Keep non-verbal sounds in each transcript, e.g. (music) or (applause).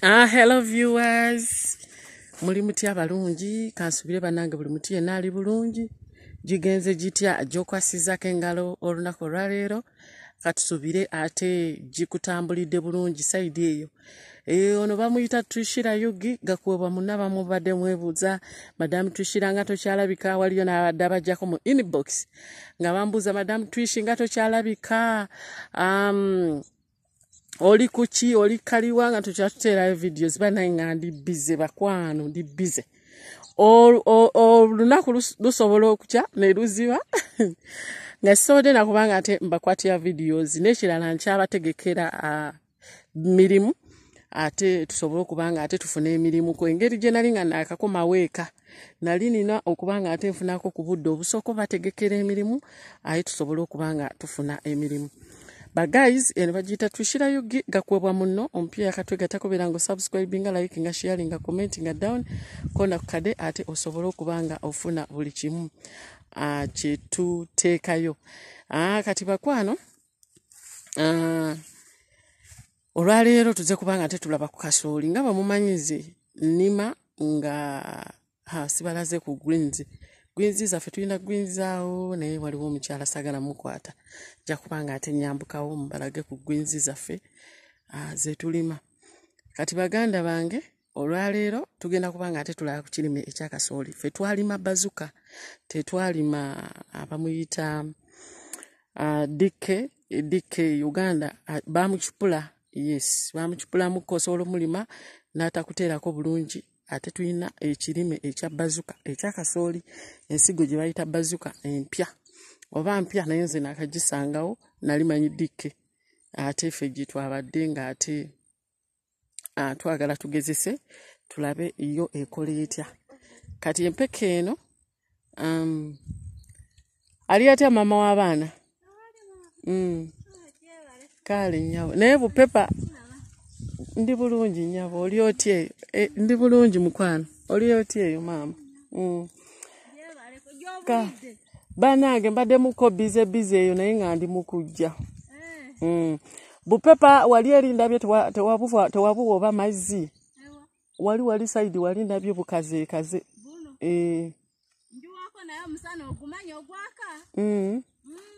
Ah, hello viewers muli mutya balungi kansubire banange buli muti yenna ali bulungi gigenze gitya gyokwasizako engalo olunaku olwaleero katusubire ate gikutambulidde bulungi saidi eyo eh, ono bamuyita tushira yugi gakuwebwa muna bamubadde mwebuuza madamu twishira nga tokyalabika waliyo nabadde abajjako mu inbox nga bambuuza madamu twishi nga tokyalabika um, oli kuki oli kaliwa nga tukyatuteerayo vidiyo ziba naye nga ndi bize bakwano ndi bize olunaku lusobola okutya ne luziba (laughs) nga sisobodde nakubanga ate mbakwatira vidiyos n'ekirala nkyabategekera mirimu ate tusobole okubanga ate tufuna emirimu ku engeri gye nali nga naakakomaweeka nali nina okubanga ate nfunako ku budde obusooka obategekera emirimu aye tusobole okubanga tufuna emirimu baguys eno bagiyita twishira ug gakwebwa muno omupya yakatwega takoberanga osubscribinga like nga sharinga comment nga down kona kukade ate osobole okubanga ofuna buli kimu kyetuteekayo kati bakwano olwaleero tuze kubanga te tulaba ku kasooli nga bamumanyize nima nga sibalaze ku greens gwinzi zaffe tulina gwinzaawo naye waliwo omukyala sagala mukwata jakuba nga ate nyambukawo mubalage ku gwinzi zaffe ah, zetulima kati baganda bange olwaleero tugenda kuba nga ate tulaba ku kirime ekyakasooli fe twalima bazuka tetwalima abamuyita dike ah, dike uganda ah, bamukipula yes bamukipulamukkosoola omulima n'atakuteerako bulungi ate tulina ekirime ekya bazuka ekyakasooli ensigo gye bayita bazuka empya oba mpya naye nze nakagisangawo nali manyi dikke ate ffe gye twabadde nga ate twagala tugezese tulabe yo ekola etya kati empeka eno ali atya mama w'abaana kale mm. nyawo naye bupepa ndi bulungi nyabo oli otya eyo e, ndi bulungi mukwano oli otya eyo maama mm. banange mbadde muko bize bize eyo naye nga ndi mukujja mm. bupepa wali erindabye tewabuwa oba mazzi wali wali saidi wali ndabye bukazekaze e. mm.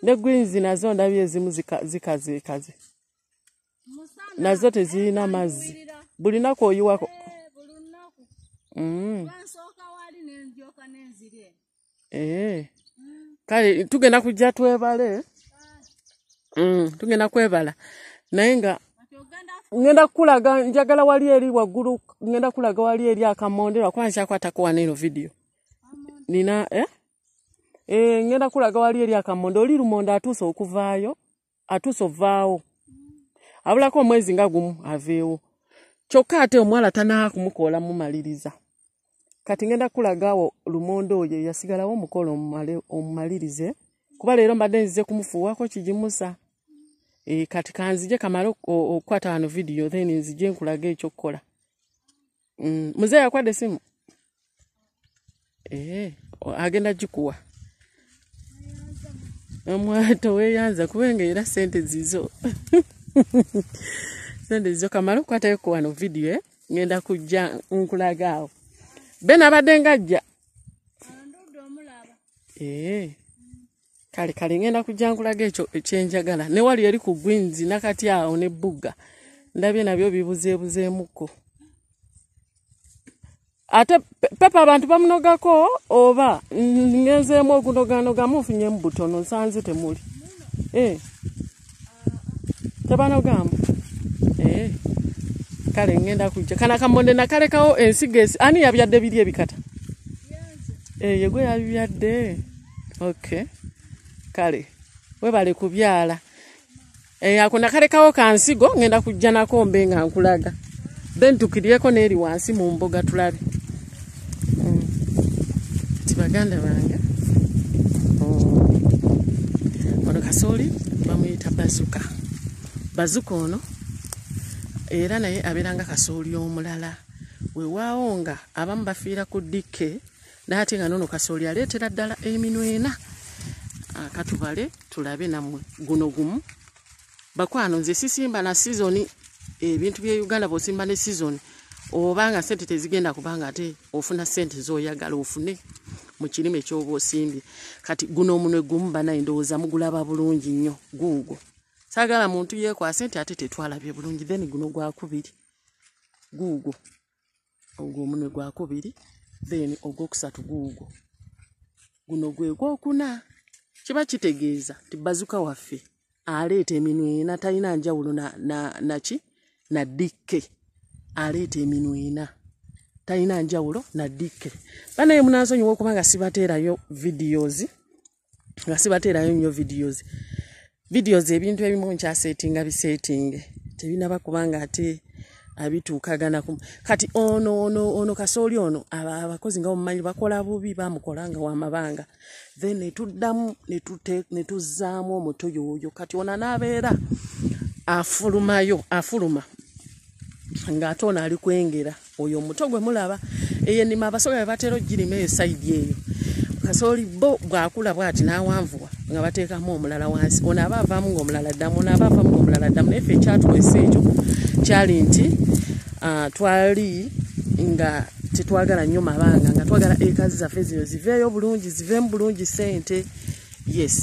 ne gwinzi nazo ndabye ezimu zikazekaze zika, zika. nazo tezirina mazzi bulinaku oyiwako mm. eh. kale tugenda kujja twebale mm, tugenda kwebala naye nga ŋenda kukulaga njagala wali eri waggulu ŋenda kukulaga wali eri akamondero akuba nkyakwatako wano eno vidiyo nina ŋenda eh? eh, kukulaga wali eri akamondo oli lumondo atuuse okuvaayo atuuse ovaawo abulako omwezi nga gumu aveewo kyokka ate omuwala tanaha kumukoola mumaliriza kati ngenda kulagawo lumondo oyo yasigalawo omukolo omumalirize kuba leero mbadde nzize kumufuuwako kigimusa e, kati kanzije kamale okukwata wano vidiyo then nzije nkulaga ekyokukola mm, muzee yakwadde simu e, eh, agenda gikuwa omwato weeyanza kubanga era sente zizo (laughs) sendezo kamala okwatayoku wano vidiyo e ŋenda kujja nkulaga awo be nabadde ngajja ee kale kale ŋenda kujja nkulaga ekyo ekyenjagala ne wali eri ku gwinzi nakati awo nebbugga ndabye nabyo bibuzeebuzeemukko ate pepa abantu bamunogako oba ngenzeemu ogunogaanogamu nfunyemu butono nsanze temuli ee tabanogam eh. kale ngenda kujja kana kamonde nakalekawo ensigo eh, ani yabyadde biri ebikata eh, yegwe yabyadde ok kale webale kubyala ako nakalekawo kansigo ngenda kujja nako mbe nga nkulaga then tukiryeko neeri wansi mu mboga tulabe hmm. ti baganda bange oh. ono kasooli bamuyita bazuka bazuka ono era naye abeeranga kasooli omulala wewaawo nga abamu bafiira ku dikke naate nga nono kasooli aleetera ddala eminwena akatubale ah, tulabe nammwe guno gumu bakwano nze sisimba na sizoni ebintu bye uganda bosimba ne sizoni oba nga sente tezigenda kubanga ate ofuna sente zoyagala ofune mukirime ekyoba osimbye kati guno omunwe gumu banaye ndowooza mugulaba bulungi nnyo guugwo saagala muntu yeekwase nti ate tetwalabye bulungi then guno gwakubiri guugwo ogwomunwe gwakubiri then ogwokusatu guugwo guno gwegwokuna kiba kitegeeza ti bazuka waffe aleeta eminwe ena talina njawulo naki na dikke aleeta eminwe ena talina njawulo na dikke banaye munansonyiwa okuba nga sibateerayo videos nga sibateerayo nnyo videos videos ebintu ebimu nkyasetinga bisetinge tebinaba kubanga ate abituukaganaku kati ono ono ono kasooli ono abakozi nga bamumanyi bakola bubi bamukolanga wamabanga then netuddamu netuzaamu omutoyo oyo kati ono anaabeera afulumayo afuluma ng'ate ono ali kwengera oyo omuto gwe mulaba eyenima abasoga bebatera ogirima e eyo sayidi eyo kasooli bo bwakula bwati nawanvuwa nga batekamu omulala wansi onaaba avaamu ngaomulala ddamu onaaba avaamu ngaomulala ddamu naefe ekyatukozesa ekyo kyali nti ah, twali nga tetwagala nnyo mabanga nga twagala ekazi zaffe zino ziveeyo bulungi ziveemu bulungi sente yes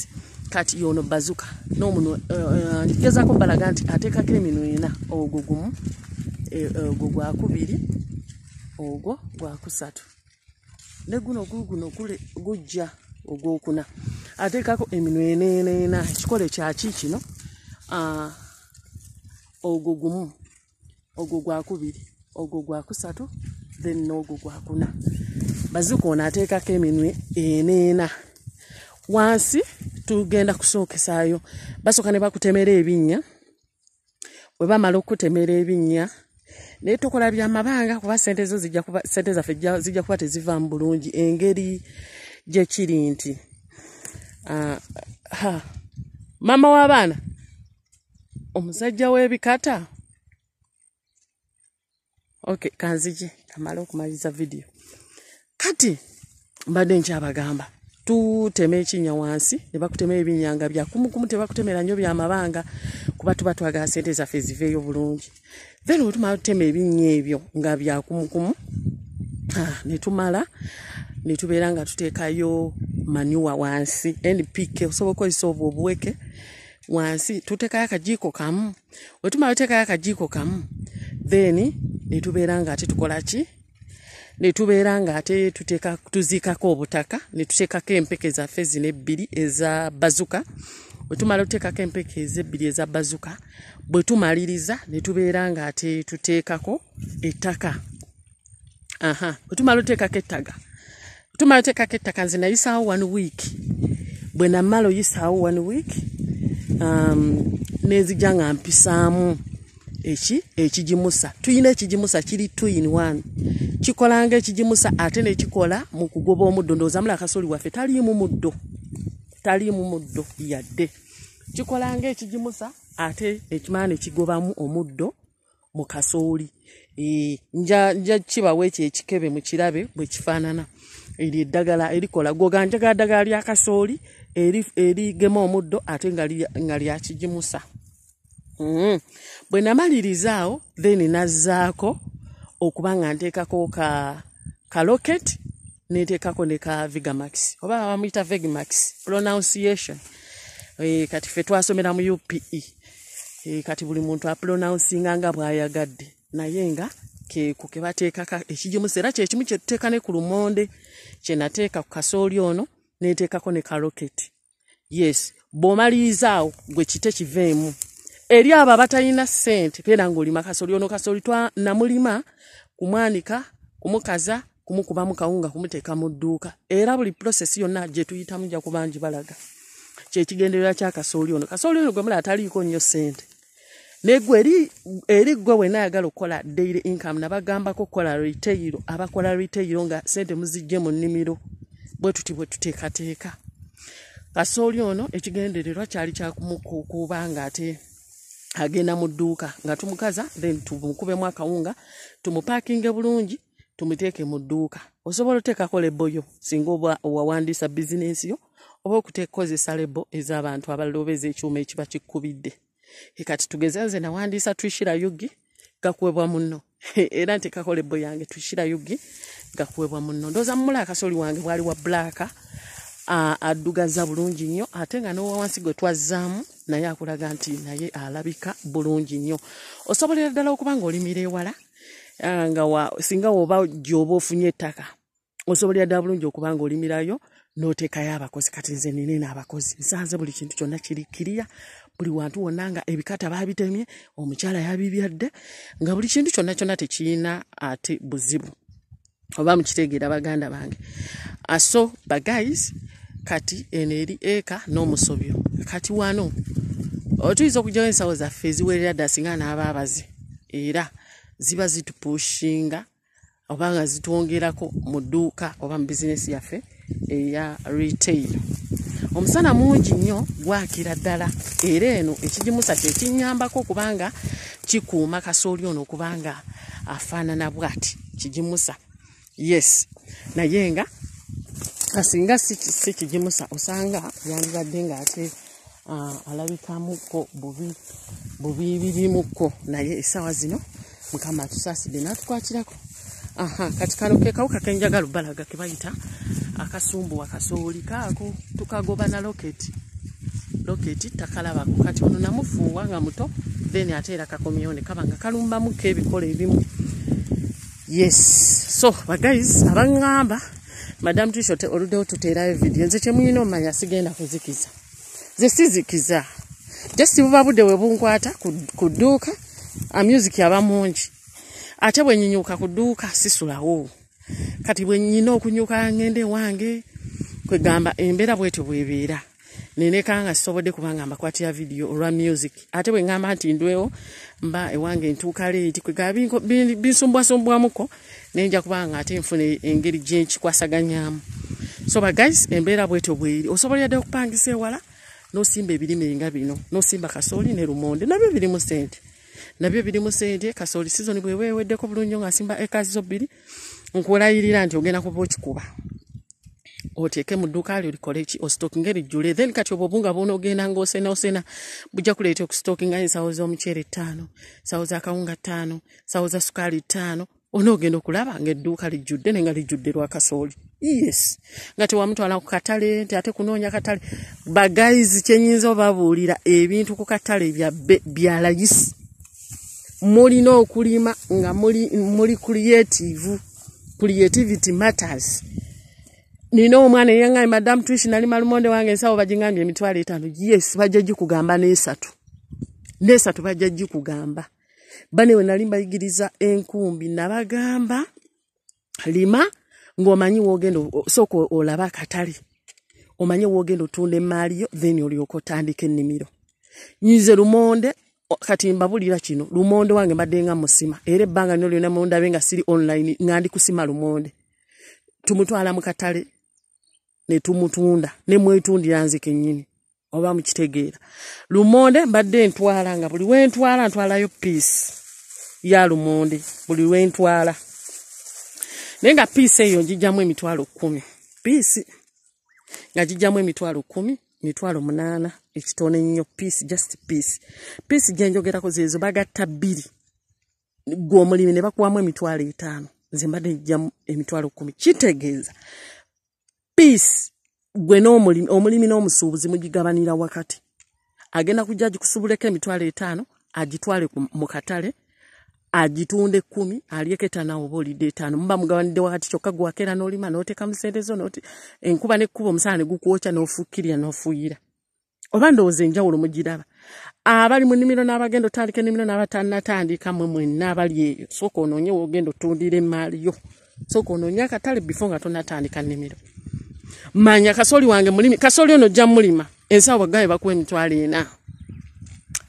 kati yono bazuka nomuno eh, eh, ngezako balaga nti atekako emino ena ogwo gumu eh, ogwo gwakubiri ogwo gwakusatu ne guno guguno gule gujja ogwokuna ateekako eminweneneena ekikole kyaki kino ah, ogwo gumu ogwo gwakubiri ogwo gwakusatu then n'ogwo gwakuna bazuka ono ateekako eminwe eneena wansi tugenda kusookesaayo basooka ne bakutemera ebinnya bwe bamala okukutemera ebinnya naye tukola byamabanga kuba sente zo sente zaffe zijja kuba tezivamu bulungi engeri gyekiri nti maama w'abaana omusajja w'ebikata okay kanzije kamala okumaliza vidiyo kati mbadde nkyabagamba tuteme ekinya wansi nebakutema ebinya nga byakumukumu tebakutemera nyo byamabanga kuba tuba twagala sente zaffe ziveeyo bulungi then wetumala tutema ebinya ebyo nga byakumukumu ah, netumala netubeera nga tuteekayo manuwa wansi npk osobola okukozesa obwo obuweke wansi tutekayo akajiiko kamu wetumala tuteekayo akajiiko kamu then netubeera nga ate tukola ki netubeera nga ate tuziikako obutaka netuteekako empeke zaffe zina ebbiri eza bazuka wetumala otuteekako empeke ezebbiri eza bazuka bwetumaliriza netubeera nga ate tuteekako ettaka aha wetumala oteekako ettaga wetumala oteekako ettaka nze nayisaawo one week bwenamala oyisaawo one week um, nezijja nga mpisaamu ekigimusa tulina ekigimusa kiri twin one kikolanga ekigimusa ate nekikola mukugoba omuddo ndoozamula akasoli waffe talimu muddo talimu muddo yadde kikolanga ekigimusa ate ekimana nekigobamu omuddo mukasooli e, nja kibawo ekyo ekikebe mukirabe bwekifaanana eryo eddagala erikola goga njagala ddagala lyakasooli erigema omuddo ate nga lyakigimusa Mm. bwe namaliriza awo then nazzaako okuba nga nteekako ka kaloket neteekako ne ka vigamax oba bamuyita vegmax pronunciation eh, kati fe twasomera mu upe eh, kati buli muntu apronouncinga nga bw'ayagadde naye nga keeku kebateekaka ekigimusa era kyekimu kyetuteeka ne ku lumonde kyenateeka ku kasooli ono neeteekako ne kaloket yes bw'omaliriza awo gwe kite kiveemu eri abo abatalina ssente beera ngaoli makasoli ono kasoli namulima kumwanika kumukaza kumukubamu kawunga kumuteeka mu dduuka era buli prosesi yonna gye tuyitamu ja kubangi balaga kyekigendererwa kya kasooli ono kasooli ono gwemula ataliiko nnyo ssente negwe eri eri gwe wena ayagala okukola daily income nabagambako okukola retailo abakola retailo nga sente muzijje mu nnimiro bwe tuti bwe tuteekateeka kasooli ono ekigendererwa kyali kyakumukuba nga ate agenda mu dduuka nga tumukaza then tumukubemu akawunga tumupaakinge bulungi tumuteeke mu dduuka osobola oteekako lebo yo singa oba owawandiisa bizinensi yo oba okuteekakozesa lebo ez'abantu abaloobeeza ekyuma ekiba kikkubidde kati tugeza nze nawandiisa twishira yugi gakuwebwa munno (laughs) era nteekako lebo yange twishira yugi gakuwebwa munno ndooza mumula akasoli wange bwali wa bulaaka addugaza bulungi nnyo ate nga n'owawansi gwe twazzaamu naye akulaga nti naye alabika bulungi nnyo osobolera ddala okuba ngaolimira ewala nga singa woba gyoba ofunye ettaka osobolera ddala bulungi okuba ngaolimirayo n'oteekayo abakozi kati nze nine n'abakozi nsanze buli kintu kyonna kirikiriya buli wantu wonna nga ebikata baabitemye omukyala yabibyadde nga buli kintu kyonna kyonna tekiyina ate buzibu oba mukitegeera baganda bange aso ah, bagais kati eno eri eka n'omusobyo kati wano otuyiza okujawo ensawo zaffe eziwerera ddasinga n'abaabazi era ziba zitupushinga oba nga zitwongerako mu dduuka oba mu bizinesi yaffe eya retail omusana mungi nnyo gwakira ddala era eno ekigimusa kyekinyambako okubanga kikuuma kasooli ono okubanga afaananabw ati kigimusa yes naye nga asinga si kigimusa osanga yandibadde nga ate ah, alabikamukko bubi birimukko naye essaawa zino mukama atusaasidde n'atukwakirako aha kati kano ke kawuka kenjagala obalaga kebayita akasumbuwa kasooli kaako tukagoba na loketi loketi takalabako kati ono namufuuwa nga muto then ate era kakomyone kaba nga kalumbamukko ebikola ebimu yes so baguys abaŋŋamba madamu tiso oluddewo tuteerayo vidiyo nze kyemuyina omumanya sigenda kuzikiza ze sizikiza jasti buba budde we bunkwata ku dduuka amusic aba mungi ate bwenyinyuka ku dduuka sisulawo kati bwenyina okunyuka ŋŋende wange kwegamba embeera bwetyo bwebeera nenekanga sisobodde kubanga mbakwatira vidiyo olwa music ate bwe ngamba nti ndwewo mba ewange entuuka leeti bisumbwasumbwamuko nenja kubanga ate nfuna e- engeri gyenkikwasaganyamu so baguys embeera bwetyo bweri osobola yadde okupangisa ewala nosimba ebirime nga bino nosimba kasooli ne lumonde nabyo birimu sente nabyo birimu sente kasooli sizoni bweweweddeko bulungi nga simba ekazi zo bbiri nkulayirira nti ogenda kuba okikuba oteeke mu dduuka alyo likole ki ostokinga erijjule then kati obwo obunga bwona ogenda ngaosena osena bujja kuleeta okustokinga ensawo z'omuceere ttaano ensawo z'akawunga ttaano ensawo za sukaali ttaano onaogenda okulaba nga edduuka lijjudde ne nga lijjudde lwa kasooli yes nga tewamutwala ku katale nti ate kunoonya katale bagaizi kyenyinza obabuulira ebintu ku katale byabbe byalayisi mulina okulima nga muli kuriativu kuriativity matters nina omwana eyangaye madamu twishi nali malumonde wange ensawo bajingange emitwalo etaano yes bajja gikugamba nesatu nesatu bajja gikugamba bane we nali mbayigiriza enkumbi nabagamba lima ngaomanyi wogenda soka olaba akatale omanyi wogenda otunda emaaliyo then olyoka otandika ennimiro nyize lumonde kati mbabulira kino lumonde wange mbaddenga musima era ebbanga nolyonamundabe nga siri online nga ndikusima lumonde tumutwala mukatale netumutunda nemwetundira nze kenyini oba mukitegeera lumonde mbadde ntwala nga buli wentwala ntwalayo piisi ya lumonde buli wentwala naye nga piisi eyo njijjamu emitwalo kkumi piisi nga jijjamu emitwalo kkumi mitwalo munaana ekitone nnyo piisi just piisi piisi genjogerako zezo bagatta bbiri gwe omulimi ne bakuwamu emitwalo etaano nze mbadde njijjamu emitwalo kkumi kitegeeza piisi gwe omulimi n'omusuubuzi mugigabanira wakati agenda kujja gikusubuleko emitwalo etaano agitwale mu katale agitunda ekumi alieko etaano awo oba olidde etaano muba mugabanidde wakati kyokka gwakeera n'olima n'oteeka musendezo nti enkuba n'ekkuba omusaana ne gukwokya n'ofuukirya n'ofuuyira oba ndowooza enjawulo mugiraba abali mu nnimiro n'abagenda otandika ennimiro n'abatanatandika mwe mwenna abali eyo sooka onoonye woogenda otundira emmaaliyo sooka onoonye akatale bifo nga tonatandika nnimiro manya kasooli wange mulimi kasooli ono ojja mulima ensawa wagaye bakuwa emitwalo ena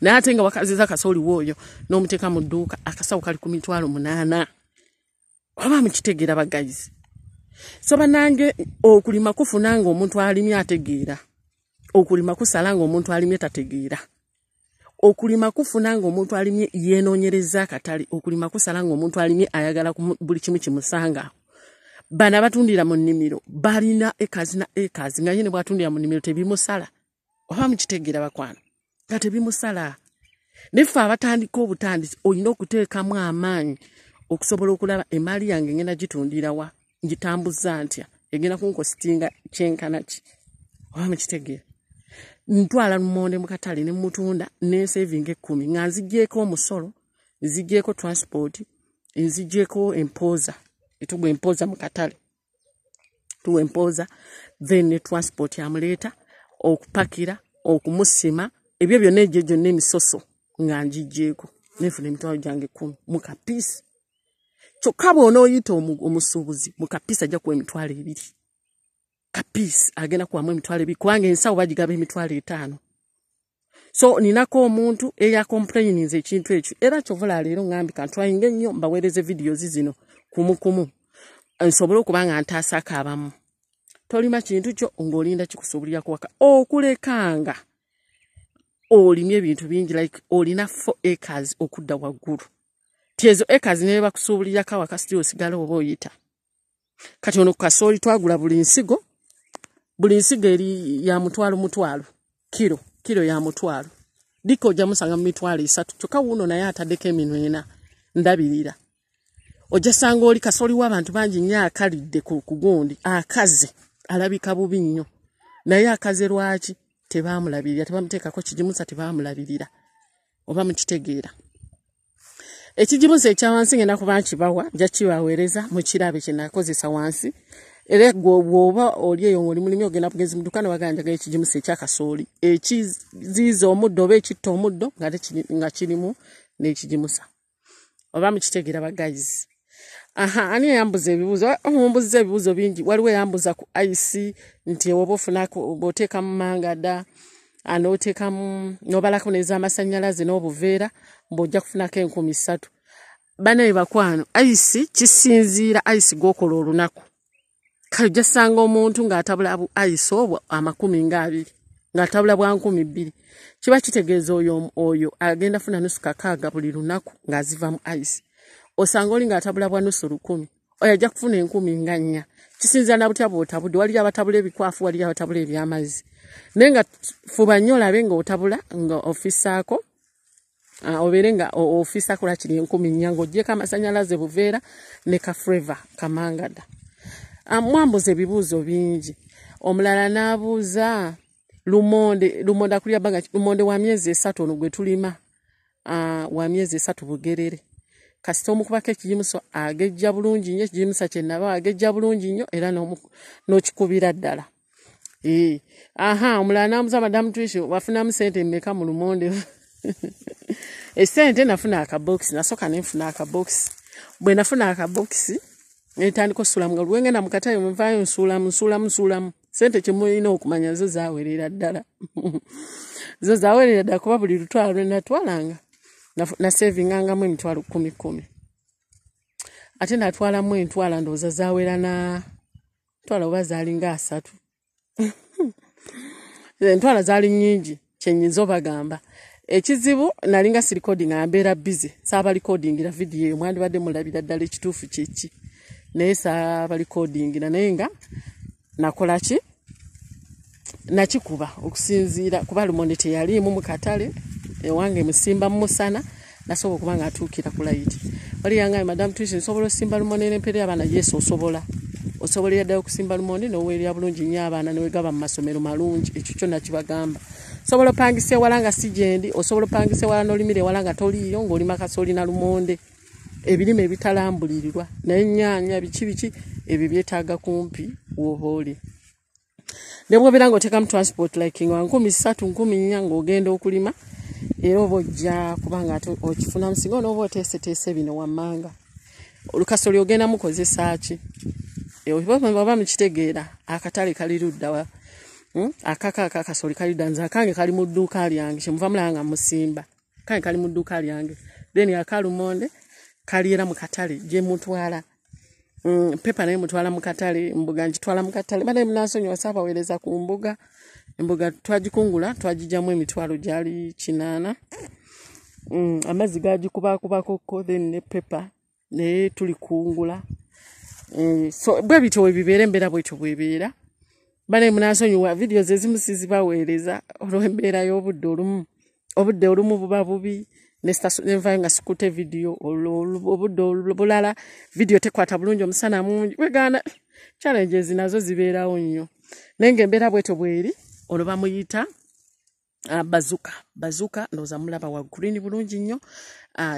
naye ate nga wakaziza kasooli woyo n'omuteeka mu dduuka akasawo kali ku mitwalo munaana waba mukitegeera bagayizi so banange okulima kufuna nga omuntu alimye ategeera okulima kusala nga omuntu alimye tategeera okulima kufuna nga omuntu alimye yenonyereza akatale okulima kusala nga omuntu alimye ayagala buli kimu kimusanga bano abatundira mu nnimiro balina ekazina ekazi nga ye ne bwatundira mu nnimiro tebimusala oba mukitegeera bakwano nga tebimusala nefe abatandika obutandisi olina okuteekamu amaanyi okusobola okulaba emaali yange ngenda gitundirawa ngitambuza ntya egenda kunkositinga kyenkana ki oba mukitegeera ntwala lumonde mukatale nemutunda nesavinga ekkumi nga nzigyeko omusolo nzigyeko transport nzigyeko empooza tugwa empooza mu katale tuwa empooza then ne transport amuleeta okupakira okumusima ebyo byonna egyo gyonna emisoso nga njigjeeko nefuna emitwalo gyange kumi mukapiisa kyokka bwonaoyita omusuubuzi mukapiisa ajja kuwa emitwalo ebiri kapiisa agenda kuwamu emitwalo ebiri kubanga ensawo bagigaba emitwalo etaano so ninako omuntu eyacomplainins ekintu ekyo era kyovula leero ambi kantwayinga ennyo mbaweereza evidiyozi zino you know. kumukumu nsobole okuba nga ntaasaka abamu tolima kintu kyo ngaolinda kikusobolira kuwaka okulekanga olimye ebintu bingi like olina fo acres okudda waggulu tyezo acres nebe bakusuubulirako awaka sitiri osigala oba oyita kati ono kukasooli twagula buli nsigo buli nsigo eri ya mutwalo mutwalo kiro kiro ya mutwalo dika ojja musanga mu mitwalo esatu kyokka wuuno naye ataddeko eminwena ndabirira ojasanga oli kasoliwo abantu bangi nnyo akalidde ku gundi akaze alabika bubi nnyo naye akaze lwaki tebamulabirira tebamuteekako kigimusa tebamulabirira oba mukitegeera ekigimusa ekyawansi ngenda kuba nkibawa njakibaweereza mukirabe kyenakozesa wansi era gwe bwoba oli eyo ngoli mulimi ogenda kugenzi muduka newagandaga ekigimusa ekyakasooli ekiziiza omuddo oba ekitta omuddo nga kirimu n'ekigimusa oba mukitegeera bagayizi aha ani yambuza ebibuzo omumbuzza ebibuzo bingi waliwo yambuza ku ic nti ewoba ofunabaoteeka mumanga da anoteekamu nobalako nezamasanyalaze nobuveera mbaojja kufunako enkumi satu banaye bakwano ic kisinziira ic gokola olunaku kale ojasanga omuntu ngaatabula bu ic obwo amakumi ngaabiri ngaatabula bwa nkumi bbiri kiba kitegeeza oyo oyo agenda funa nusu kakaaga buli lunaku ngaaziva mu ice osanga oli ngaatabula bwa nusu lukumi oyo ajja kufuna enkumi nga nnya kisinza nabutya bwotabudde waliyo abatabula ebikwafu waliyo abatabula ebyamazzi naye nga fuba nnyo olabe ngaotabula nga ofisaako obeere nga ofisaako lakiri enkumi nnya ngaoggyeko amasanyalaze buveera ne kafreva kamangada mwambuza ebibuuzo bingi omulala n'abuuza lumonde lumonde akulya bbanga lumonde wa myezi esatu ono gwe tulima wa myezi esatu bugerere kasita omukubako ekijimusa agejja bulungi nyo ekijimusa kyenaba agejja bulungi nnyo era n'okikubira ddala aha omulala namuza madamu twish wafunamu sente mmeka mu lumonde (laughs) esente nafuna akabokisi nasooka nenfuna akabokisi bwe nafuna akabokisi ntandika osulamu nga lwengenda mukatayo mvayo nsulamu nsulamu nsulamu sente kyemulina okumanya zo zawerera ddala (laughs) zo zawerera ddala kuba buli lutwala lwe natwalanga nasevingangamu emitwalo kumi kumi ate natwalamu entwala ndooza zawera na twala oba zaali nga asatu (laughs) entwala zaali nyingi kyenyinza obagamba ekizibu nalinga sirikoding ambeera bizi saabarikodingira vidiyo eyo mwandibadde mulabira ddala ekituufu kiki naye saabarikodingira naye nga nakolaki nakikuba okusinziira kuba lumonde teyaliimu mukatale ewange musimba mumusana nasobola okuba nga atuukira ku layiti wali yangaye madamu tuisi nsobola osimba lumoni n'empeera y'abaana yesu osobola osobolera ddala okusimba lumondi noweerya bulungi nyo abaana newegaba mu masomero malungi ekyo kyonna kibagamba osobola opangisa ewala nga sigendi osobola opangisa ewala n'olimira ewala nga toliiyo ng'olima kasoolina lumonde ebirime ebitalambulirirwa naye nyaanya biki biki ebyo byetaaga kumpi woobaoli ne bwobeera ng'oteekamu transport likingwa nkumi ssatu nkumi nnya ng'ogenda okulima era oba ojja kubanga ate okifunamu singa onooba oteeseteese bino wammanga olukasoli ogenda mukozesa ki e, oba mukitegeera akatale kaliruddawa hmm? akakaka akasoli kaliruda nze akange kali mu dduuka lyange kyemuva mulaba nga musimba akange kali mu dduuka lyange then akalumonde kali era mukatale gyemutwala hmm, pepa naye mutwala mukatale mbuga ngitwala mukatale banaye munansonyiwa saabaweereza ku mbuga emboga twagikungula twagijamu emitwalo gyali kinaana mm, amazzi gagikubakubakokko then ne pepa naye tulikungula mm, so bwe bityo webibeera embeera bwetyo bwebeera bane munasonyiwa vidiyo zezimu sizibaweereza olwembeera y'obudde olumu obudde olumu buba bubi nenvayo nga sikute vidiyo obudde bulala vidiyo tekwata bulungi omusana mungi wegana challenges nazo zibeerawo nnyo naye nga embeera bwetyo bweri ono bamuyita bazuka bazuka ndooza mulaba wa green bulungi nnyo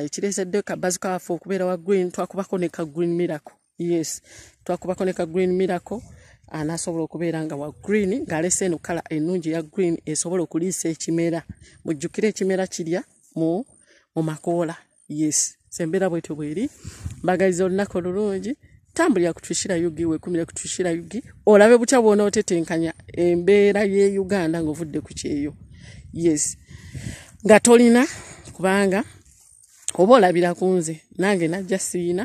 ekireesedde ka bazuka waffe okubeera wa green twakubako ne ka green mirako yes twakubako ne ka green mirako anasobola okubeera nga wa green ng'aleese eno kala ennungi eya green esobola okuliisa ekimera mujjukire ekimera kirya mu makoola yes sembeera bwetyo bweri mbagaiza olunaku olulungi tambulira kutwishira yugi wekumira kutwishira yugi olabe bucya bwona otetenkanya embeera ye uganda ngaovudde kukyeyo yes nga tolina kubanga oba olabira kunze nange najja siina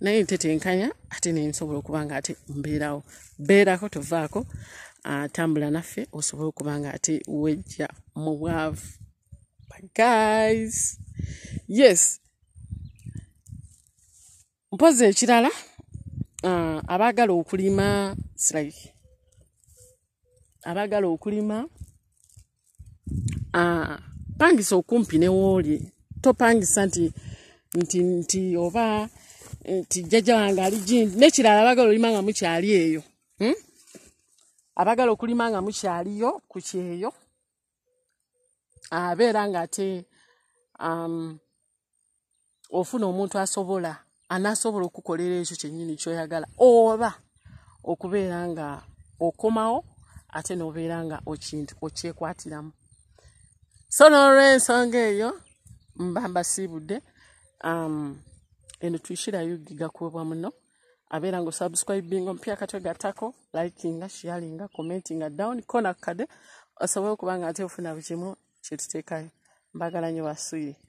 naye ntetenkanya ate nensobola okubanga ate mbeerawo beerako tovaako tambula naffe osobole okubanga ate wejja mu bwavu guys yes mpozi ekirala Ah, abaagala okulima sirabiki abaagala okulima ah, pangisa okumpi newooli topangisa nti nti nti oba eh, nti jjajja wange ali gindi nekirala abaagala olima nga mukyali eyo hmm? abaagala okulima nga mukyaliyo ku kyeyo ah, abeera nga ate um, ofuna omuntu asobola anasobola okukolera ekyo kyenyini kyoyagala oba okubeera nga okomawo ate nobeera nga okyekwatiramu so nolwensonga eyo mba mbasiibudde um, eno twishirayo gigakubwa muno abeera nga osubscribing omupya katwegatako likinga sharinga commentinga down kona kukade osobole okuba nga ate ofuna bukimu kyetuteekayo mbagala nyo waswire